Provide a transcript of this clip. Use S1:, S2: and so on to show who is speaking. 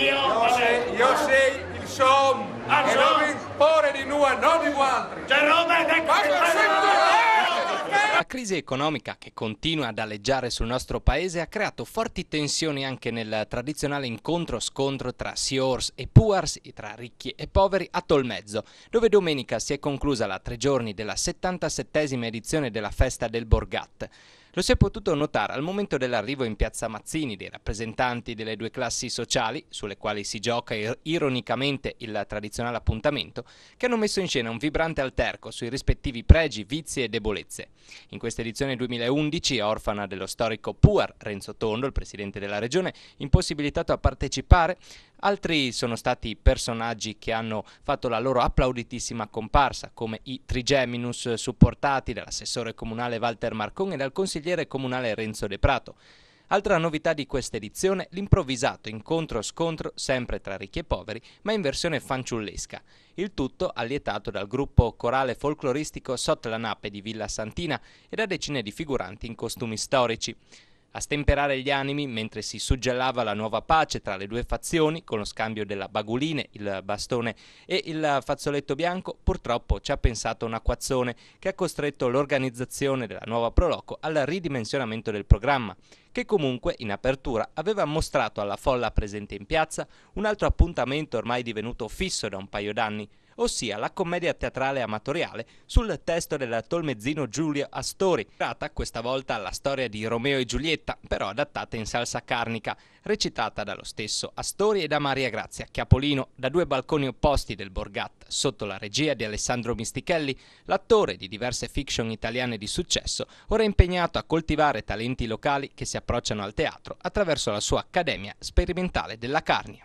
S1: Io, io sei il som, el ah, e som. non imporre di noi, non di altri. Jerome De la crisi economica che continua ad alleggiare sul nostro paese ha creato forti tensioni anche nel tradizionale incontro-scontro tra Sears e Puars e tra ricchi e poveri a Tolmezzo, dove domenica si è conclusa la tre giorni della 77esima edizione della Festa del Borgat. Lo si è potuto notare al momento dell'arrivo in piazza Mazzini dei rappresentanti delle due classi sociali, sulle quali si gioca ironicamente il tradizionale appuntamento, che hanno messo in scena un vibrante alterco sui rispettivi pregi, vizi e debolezze. In questa edizione 2011, orfana dello storico Puar Renzo Tondo, il presidente della regione, impossibilitato a partecipare, altri sono stati personaggi che hanno fatto la loro applauditissima comparsa, come i Trigeminus supportati dall'assessore comunale Walter Marcon e dal consigliere consigliere comunale Renzo De Prato. Altra novità di questa edizione, l'improvvisato incontro-scontro sempre tra ricchi e poveri, ma in versione fanciullesca. Il tutto allietato dal gruppo corale folcloristico Sotto la Nappe di Villa Santina e da decine di figuranti in costumi storici a stemperare gli animi mentre si suggellava la nuova pace tra le due fazioni con lo scambio della baguline, il bastone e il fazzoletto bianco, purtroppo ci ha pensato un acquazzone che ha costretto l'organizzazione della nuova Proloco al ridimensionamento del programma che comunque in apertura aveva mostrato alla folla presente in piazza un altro appuntamento ormai divenuto fisso da un paio d'anni, ossia la commedia teatrale amatoriale sul testo del tolmezzino Giulio Astori, data questa volta alla storia di Romeo e Giulietta, però adattata in salsa carnica, recitata dallo stesso Astori e da Maria Grazia Chiapolino, da due balconi opposti del Borgat, sotto la regia di Alessandro Mistichelli, l'attore di diverse fiction italiane di successo, ora impegnato a coltivare talenti locali che si appaiono approcciano al teatro attraverso la sua Accademia Sperimentale della Carnia.